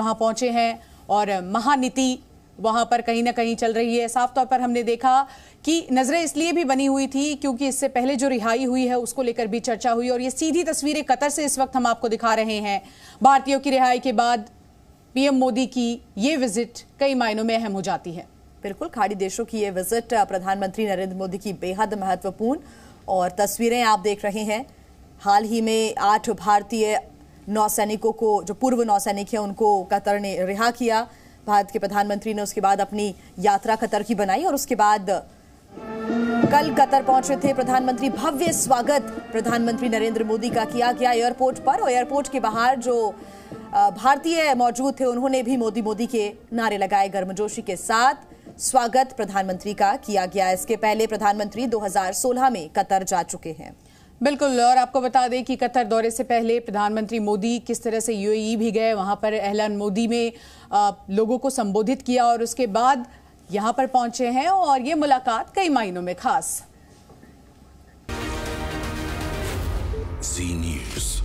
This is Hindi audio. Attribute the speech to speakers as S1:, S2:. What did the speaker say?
S1: वहां पहुंचे हैं और महानीति वहां पर कहीं ना कहीं चल रही है साफ तौर पर हमने देखा कि नजरें इसलिए भी बनी हुई थी क्योंकि इससे पहले जो रिहाई हुई है उसको लेकर भी चर्चा हुई और ये सीधी तस्वीरें कतर से इस वक्त हम आपको दिखा रहे हैं भारतीयों की रिहाई के बाद
S2: पीएम मोदी की ये विजिट कई मायनों में अहम हो जाती है बिल्कुल खाड़ी देशों की ये विजिट प्रधानमंत्री नरेंद्र मोदी की बेहद महत्वपूर्ण और तस्वीरें आप देख रहे हैं हाल ही में आठ भारतीय नौसैनिकों को जो पूर्व नौसैनिक हैं उनको कतर ने रिहा किया भारत के प्रधानमंत्री ने उसके बाद अपनी यात्रा कतर की बनाई और उसके बाद कल कतर पहुंचे थे प्रधानमंत्री भव्य स्वागत प्रधानमंत्री नरेंद्र मोदी का किया गया एयरपोर्ट पर और एयरपोर्ट के बाहर जो भारतीय मौजूद थे उन्होंने भी मोदी मोदी के नारे लगाए गर्मजोशी के साथ स्वागत प्रधानमंत्री का किया गया इसके पहले प्रधानमंत्री 2016 में कतर जा चुके हैं बिल्कुल और आपको
S1: बता दें कि कतर दौरे से पहले प्रधानमंत्री मोदी किस तरह से यूएई भी गए वहां पर एहलान मोदी में लोगों को संबोधित किया और उसके बाद यहाँ पर पहुंचे हैं और ये मुलाकात कई मायनों में खास जी न्यूज़